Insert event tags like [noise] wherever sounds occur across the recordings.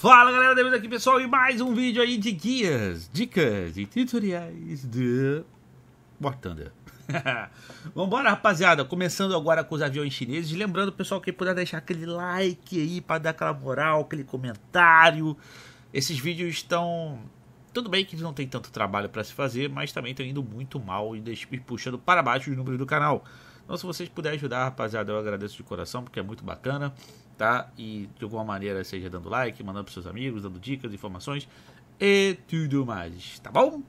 Fala galera, David aqui pessoal e mais um vídeo aí de guias, dicas e tutoriais de War Thunder. [laughs] Vambora rapaziada, começando agora com os aviões chineses, lembrando pessoal que puder deixar aquele like aí para dar aquela moral, aquele comentário. Esses vídeos estão... Tudo bem que não tem tanto trabalho para se fazer, mas também estão indo muito mal e puxando para baixo os números do canal. Então, se vocês puderem ajudar, rapaziada, eu agradeço de coração, porque é muito bacana, tá? E de alguma maneira, seja dando like, mandando pros seus amigos, dando dicas, informações e tudo mais, tá bom?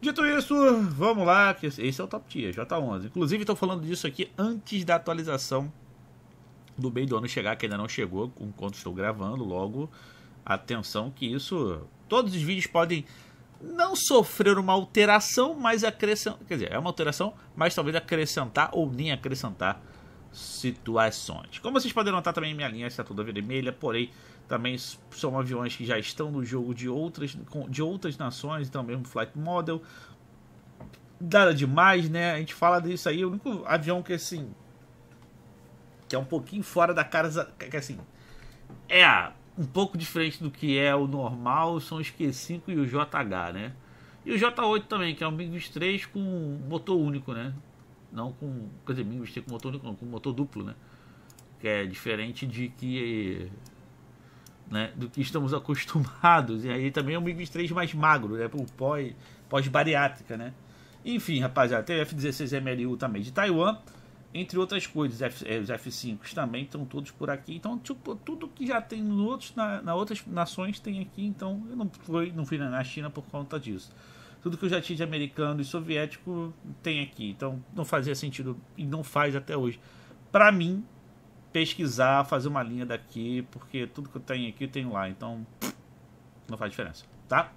Dito isso, vamos lá, que esse é o Top Tier, J11. Inclusive, estou falando disso aqui antes da atualização do meio do ano chegar, que ainda não chegou, enquanto estou gravando, logo, atenção que isso... Todos os vídeos podem não sofrer uma alteração, mas acrescentar. Quer dizer, é uma alteração, mas talvez acrescentar ou nem acrescentar situações. Como vocês podem notar também, minha linha está toda vermelha, porém também são aviões que já estão no jogo de outras, de outras nações, então mesmo Flight Model. Nada demais, né? A gente fala disso aí, o único avião que assim. Que é um pouquinho fora da casa. Que assim. É a um pouco diferente do que é o normal são os Q5 e o JH, né? E o J8 também, que é um MiG 23 com motor único, né? Não com. Quer dizer, MiG 23 com motor único, não, com motor duplo, né? Que é diferente de que. Né, do que estamos [laughs] acostumados. E aí também é um MiG 23 mais magro, né? Por pós-bariátrica, pós né? Enfim, rapaziada, tem F-16MLU também de Taiwan. Entre outras coisas, é, os F5s também estão todos por aqui. Então, tipo, tudo que já tem no outros, na, na, outras nações tem aqui. Então, eu não fui, não fui na China por conta disso. Tudo que eu já tinha de americano e soviético tem aqui. Então, não fazia sentido e não faz até hoje. Para mim, pesquisar, fazer uma linha daqui, porque tudo que eu tenho aqui eu tenho lá. Então, não faz diferença, tá?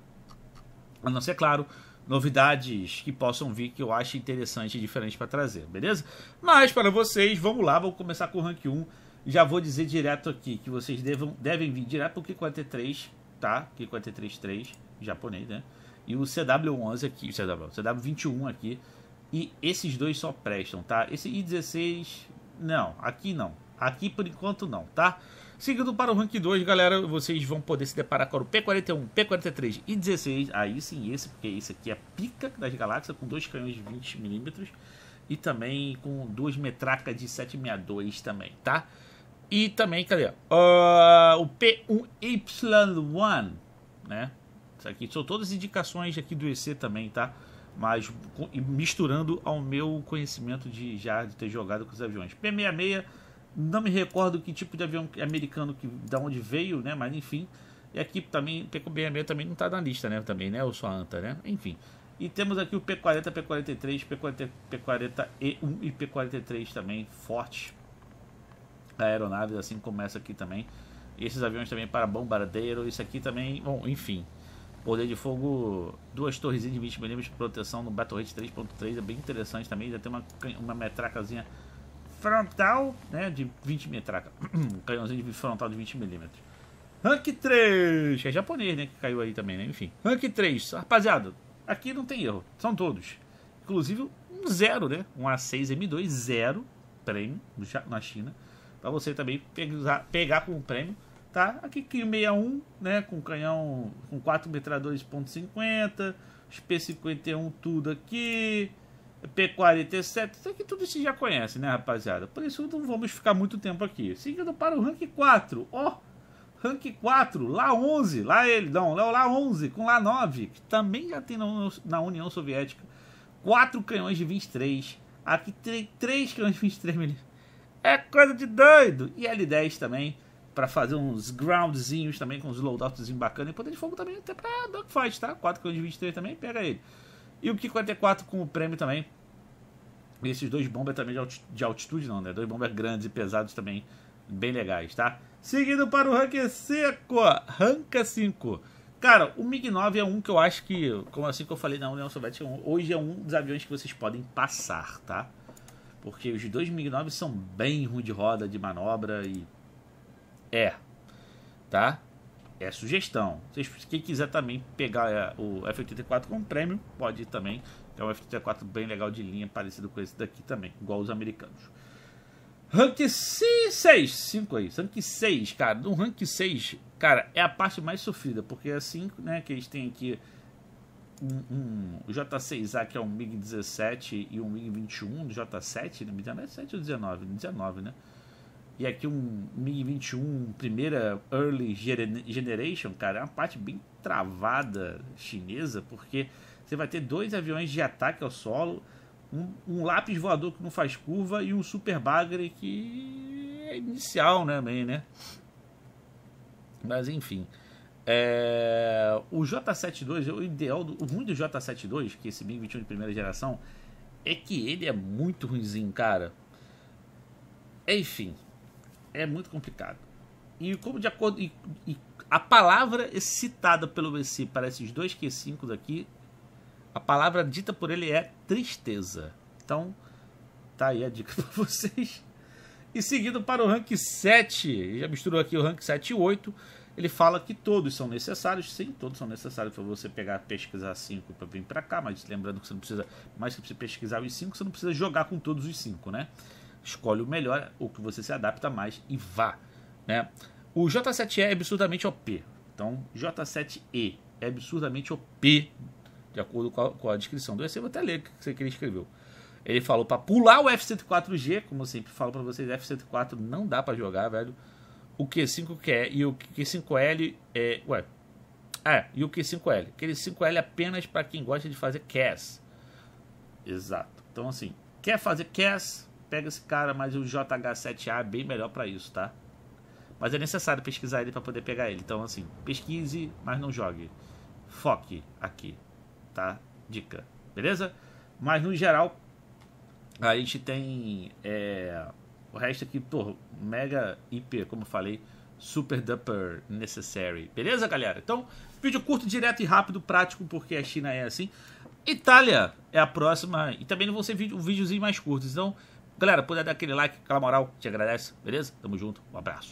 A não ser, claro, novidades que possam vir que eu acho interessante e diferente para trazer, beleza? Mas para vocês, vamos lá, vou começar com o rank 1. Já vou dizer direto aqui que vocês devem devem vir direto para o Q43, tá? Q433, japonês, né? E o CW11 aqui, o CW, CW21 aqui. E esses dois só prestam, tá? Esse I16, não, aqui não. Aqui por enquanto não, tá? Seguindo para o rank 2, galera, vocês vão poder se deparar com o P-41, P-43 e 16. Aí sim, esse, porque esse aqui é pica das galáxias, com dois canhões de 20mm e também com duas metracas de 762 também, tá? E também, cadê? Uh, o P1Y1, né? Isso aqui são todas indicações aqui do EC também, tá? Mas misturando ao meu conhecimento de já de ter jogado com os aviões. P66 não me recordo que tipo de avião americano que da onde veio, né? Mas enfim, e aqui também o PQBM também não está na lista, né? Também, né? Ou só anta, né? Enfim. E temos aqui o P40, P43, P40, P40 E1 e P43 também fortes aeronaves, assim começa aqui também. Esses aviões também para bombardeiro, isso aqui também, bom, enfim. Poder de fogo, duas torres de 20mm de proteção no Battle Rate 3.3, é bem interessante também. Já tem uma, uma metracazinha frontal, né, de 20 metraca, um canhãozinho de frontal de 20 milímetros. Rank 3, que é japonês, né, que caiu aí também, né, enfim. Rank 3, rapaziada, aqui não tem erro, são todos. Inclusive um zero, né, um A6M2 zero, prêmio na China, para você também pegar, pegar com o prêmio, tá? Aqui que 61, né, com canhão com 4 metradores .50, P51 tudo aqui, P47, isso aqui tudo se já conhece, né, rapaziada? Por isso não vamos ficar muito tempo aqui. Seguindo para o rank 4, ó, oh, rank 4, lá 11, lá ele, não, lá 11, com lá 9, que também já tem na União Soviética, 4 canhões de 23, aqui 3 canhões de 23 é coisa de doido! E L10 também, para fazer uns groundzinhos também, com uns loadoutzinhos bacanas, e poder de fogo também, até para dogfight, tá? 4 canhões de 23 também, pega ele. E o ki 44 com o prêmio também. E esses dois bombas também de, alt de altitude, não, né? Dois bombas grandes e pesados também, bem legais, tá? Seguindo para o rank seco, ranca 5. Cara, o MiG-9 é um que eu acho que, como assim que eu falei na União Soviética, hoje é um dos aviões que vocês podem passar, tá? Porque os dois MiG-9 são bem ruim de roda, de manobra e... É, tá? é sugestão. quem quiser também pegar é, o F84 como prêmio, pode também. É um F84 bem legal de linha, parecido com esse daqui também, igual os americanos. Rank 6, 5 aí, rank 6, cara, no rank 6, cara, é a parte mais sofrida, porque é 5, né, que eles têm aqui um, um J6A, que é um MiG-17 e um MiG-21 do J7, né, 17 ou 19? 19, né, e aqui um MiG-21, primeira Early Generation, cara, é uma parte bem travada chinesa, porque você vai ter dois aviões de ataque ao solo, um, um lápis voador que não faz curva e um super bagre que é inicial né, também, né? Mas enfim. É... O J72, o ideal do, o ruim do J72, que é esse MiG-21 de primeira geração, é que ele é muito ruimzinho, cara. Enfim, é muito complicado. E como de acordo. E, e a palavra citada pelo Messi para esses dois Q5 aqui, a palavra dita por ele é tristeza. Então, tá aí a dica [laughs] para vocês. E seguindo para o rank 7, já misturou aqui o rank 7 e 8. Ele fala que todos são necessários, sim, todos são necessários para você pegar, pesquisar 5 para vir para cá, mas lembrando que você não precisa, mais que você pesquisar os 5, você não precisa jogar com todos os 5, né? escolhe o melhor, o que você se adapta mais e vá. Né? O J7E é absurdamente OP. Então, J7E é absurdamente OP, de acordo com a, com a descrição do EC. Vou até ler o que, você ele escreveu. Ele falou para pular o F-104G, como eu sempre falo para vocês, F-104 não dá para jogar, velho. O Q5 quer e o Q5L é, ué. Ah, e o Q5L. Aquele 5L é apenas para quem gosta de fazer CAS. Exato. Então assim, quer fazer CAS, pega esse cara, mas o JH7A é bem melhor para isso, tá? Mas é necessário pesquisar ele para poder pegar ele. Então, assim, pesquise, mas não jogue. Foque aqui, tá? Dica, beleza? Mas no geral, a gente tem é, o resto aqui, pô, mega, hiper, como eu falei, super duper necessary. Beleza, galera? Então, vídeo curto, direto e rápido, prático, porque a China é assim. Itália é a próxima. E também não vão ser vídeo, um videozinho mais curto. Então, Galera, puder dar aquele like, aquela moral, te agradece, beleza? Tamo junto, um abraço.